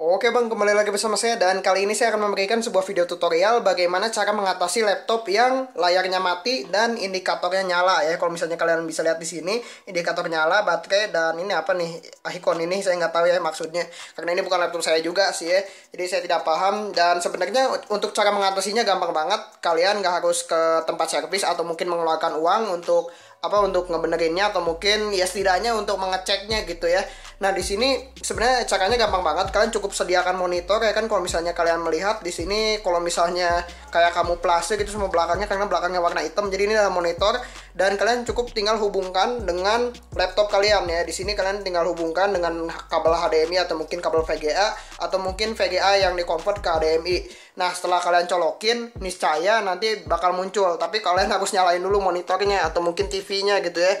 Oke bang, kembali lagi bersama saya dan kali ini saya akan memberikan sebuah video tutorial bagaimana cara mengatasi laptop yang layarnya mati dan indikatornya nyala ya. Kalau misalnya kalian bisa lihat di sini, indikator nyala, baterai dan ini apa nih ikon ini saya nggak tahu ya maksudnya. Karena ini bukan laptop saya juga sih ya, jadi saya tidak paham dan sebenarnya untuk cara mengatasinya gampang banget. Kalian nggak harus ke tempat servis atau mungkin mengeluarkan uang untuk apa untuk ngebenerinnya atau mungkin ya setidaknya untuk mengeceknya gitu ya Nah di sini sebenarnya caranya gampang banget. Kalian cukup sediakan monitor ya kan kalau misalnya kalian melihat di sini kalau misalnya kayak kamu plastik gitu semua belakangnya karena belakangnya warna hitam. Jadi ini adalah monitor dan kalian cukup tinggal hubungkan dengan laptop kalian ya. Di sini kalian tinggal hubungkan dengan kabel HDMI atau mungkin kabel VGA atau mungkin VGA yang di convert ke HDMI. Nah setelah kalian colokin niscaya nanti bakal muncul. Tapi kalian harus nyalain dulu monitornya atau mungkin TV-nya gitu ya.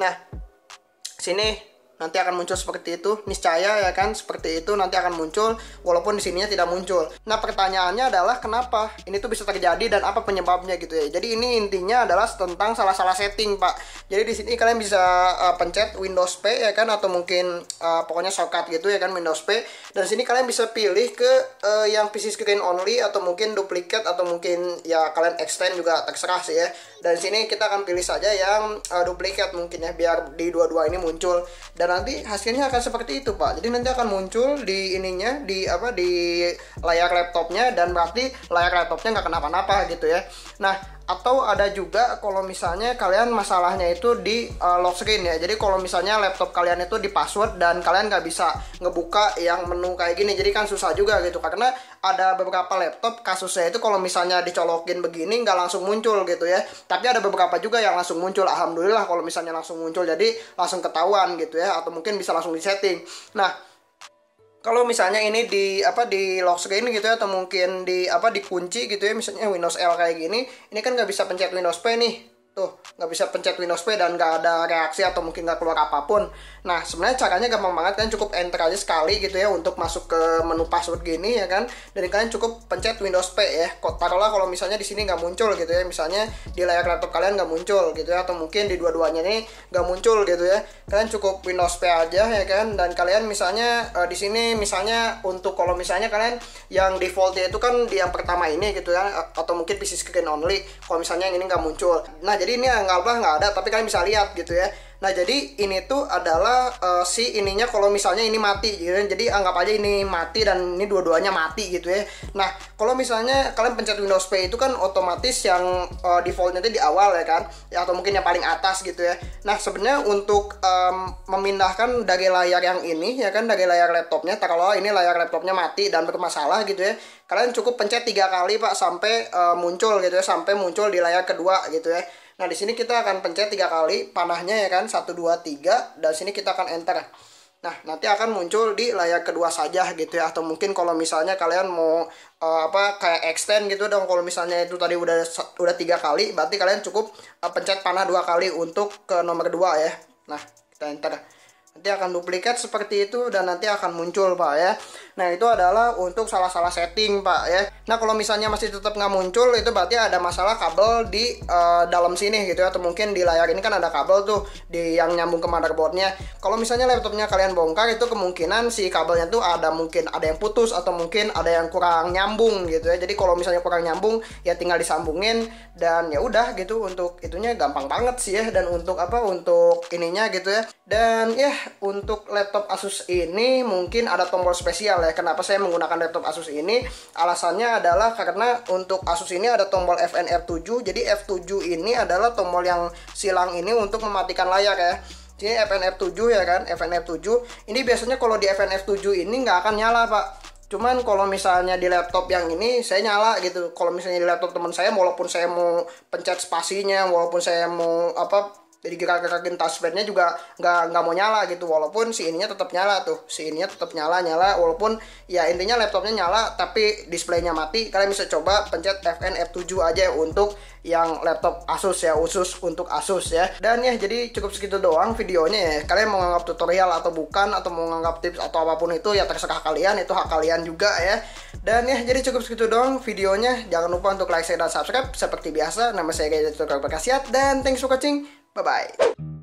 Nah sini nanti akan muncul seperti itu niscaya ya kan seperti itu nanti akan muncul walaupun di sininya tidak muncul nah pertanyaannya adalah kenapa ini tuh bisa terjadi dan apa penyebabnya gitu ya jadi ini intinya adalah tentang salah-salah setting pak jadi di sini kalian bisa uh, pencet Windows P ya kan atau mungkin uh, pokoknya shortcut gitu ya kan Windows P dan sini kalian bisa pilih ke uh, yang PC screen only atau mungkin duplicate atau mungkin ya kalian extend juga terserah sih ya di sini kita akan pilih saja yang uh, duplikat mungkin ya biar di dua-dua ini muncul dan nanti hasilnya akan seperti itu pak jadi nanti akan muncul di ininya di apa di layar laptopnya dan berarti layar laptopnya nggak kenapa-napa gitu ya nah atau ada juga kalau misalnya kalian masalahnya itu di uh, lock screen ya jadi kalau misalnya laptop kalian itu di password dan kalian nggak bisa ngebuka yang menu kayak gini jadi kan susah juga gitu karena ada beberapa laptop kasusnya itu kalau misalnya dicolokin begini nggak langsung muncul gitu ya tapi ada beberapa juga yang langsung muncul alhamdulillah kalau misalnya langsung muncul jadi langsung ketahuan gitu ya atau mungkin bisa langsung disetting nah kalau misalnya ini di apa di lock screen gitu ya atau mungkin di apa dikunci gitu ya misalnya Windows L kayak gini ini kan nggak bisa pencet Windows P nih tuh nggak bisa pencet Windows P dan nggak ada reaksi atau mungkin nggak keluar apapun nah sebenarnya caranya gampang banget kan cukup enter aja sekali gitu ya untuk masuk ke menu password gini ya kan dan kalian cukup pencet Windows P ya Kok, taruhlah kalau misalnya di sini nggak muncul gitu ya misalnya di layar laptop kalian nggak muncul gitu ya atau mungkin di dua-duanya ini nggak muncul gitu ya kalian cukup Windows P aja ya kan dan kalian misalnya uh, di sini misalnya untuk kalau misalnya kalian yang defaultnya itu kan di yang pertama ini gitu ya atau mungkin PC screen only kalau misalnya yang ini nggak muncul nah jadi jadi ini ngalbah nggak ada tapi kalian bisa lihat gitu ya nah jadi ini tuh adalah uh, si ininya kalau misalnya ini mati gitu ya. jadi anggap aja ini mati dan ini dua-duanya mati gitu ya nah kalau misalnya kalian pencet Windows P itu kan otomatis yang uh, defaultnya itu di awal ya kan ya, atau mungkin yang paling atas gitu ya nah sebenarnya untuk um, memindahkan dari layar yang ini ya kan dari layar laptopnya kalau ini layar laptopnya mati dan bermasalah gitu ya kalian cukup pencet tiga kali pak sampai uh, muncul gitu ya sampai muncul di layar kedua gitu ya Nah, di sini kita akan pencet tiga kali panahnya ya kan, satu dua tiga dan sini kita akan enter. Nah, nanti akan muncul di layar kedua saja gitu ya atau mungkin kalau misalnya kalian mau uh, apa kayak extend gitu dong kalau misalnya itu tadi udah udah tiga kali berarti kalian cukup uh, pencet panah dua kali untuk ke nomor kedua ya. Nah, kita enter nanti akan duplikat seperti itu dan nanti akan muncul pak ya nah itu adalah untuk salah-salah setting pak ya Nah kalau misalnya masih tetap nggak muncul itu berarti ada masalah kabel di uh, dalam sini gitu ya, atau mungkin di layar ini kan ada kabel tuh di yang nyambung ke motherboardnya. Kalau misalnya laptopnya kalian bongkar itu kemungkinan si kabelnya tuh ada mungkin ada yang putus atau mungkin ada yang kurang nyambung gitu ya. Jadi kalau misalnya kurang nyambung ya tinggal disambungin dan ya udah gitu untuk itunya gampang banget sih ya dan untuk apa untuk ininya gitu ya. Dan ya untuk laptop Asus ini mungkin ada tombol spesial ya. Kenapa saya menggunakan laptop Asus ini? Alasannya adalah karena untuk Asus ini ada tombol fnr 7 jadi F7 ini adalah tombol yang silang ini untuk mematikan layar ya ini FNF7 ya kan FNF7 ini biasanya kalau di FNF7 ini nggak akan nyala pak cuman kalau misalnya di laptop yang ini saya nyala gitu kalau misalnya di laptop teman saya walaupun saya mau pencet spasinya walaupun saya mau apa jadi gerak-gerakin touchpadnya juga nggak nggak mau nyala gitu walaupun si ininya tetap nyala tuh si ininya tetap nyala nyala walaupun ya intinya laptopnya nyala tapi displaynya mati kalian bisa coba pencet Fn F7 aja untuk yang laptop Asus ya khusus untuk Asus ya dan ya jadi cukup segitu doang videonya ya kalian mau nganggap tutorial atau bukan atau mau nganggap tips atau apapun itu ya terserah kalian itu hak kalian juga ya dan ya jadi cukup segitu doang videonya jangan lupa untuk like share dan subscribe seperti biasa nama saya Gaya Tutorial Berkasiat dan thanks for watching Bye-bye.